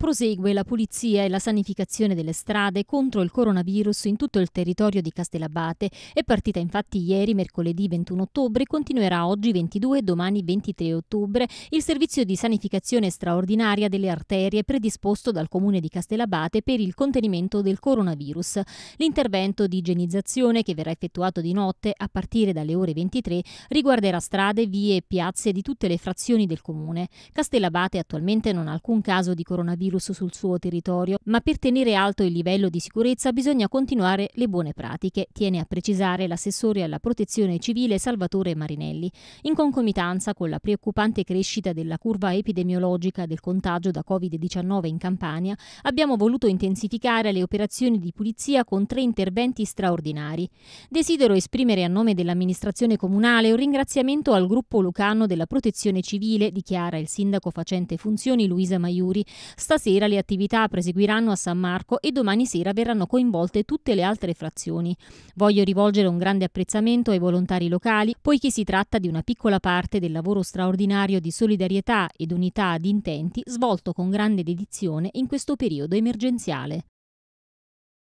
Prosegue la pulizia e la sanificazione delle strade contro il coronavirus in tutto il territorio di Castellabate. È partita infatti ieri, mercoledì 21 ottobre, continuerà oggi 22 e domani 23 ottobre il servizio di sanificazione straordinaria delle arterie predisposto dal comune di Castellabate per il contenimento del coronavirus. L'intervento di igienizzazione che verrà effettuato di notte a partire dalle ore 23 riguarderà strade, vie e piazze di tutte le frazioni del comune. Castellabate attualmente non ha alcun caso di coronavirus virus sul suo territorio, ma per tenere alto il livello di sicurezza bisogna continuare le buone pratiche, tiene a precisare l'assessore alla protezione civile Salvatore Marinelli, in concomitanza con la preoccupante crescita della curva epidemiologica del contagio da Covid-19 in Campania, abbiamo voluto intensificare le operazioni di pulizia con tre interventi straordinari. Desidero esprimere a nome dell'amministrazione comunale un ringraziamento al gruppo lucano della protezione civile, dichiara il sindaco facente funzioni Luisa Maiuri. Stasera sera le attività proseguiranno a San Marco e domani sera verranno coinvolte tutte le altre frazioni. Voglio rivolgere un grande apprezzamento ai volontari locali, poiché si tratta di una piccola parte del lavoro straordinario di solidarietà ed unità di intenti svolto con grande dedizione in questo periodo emergenziale.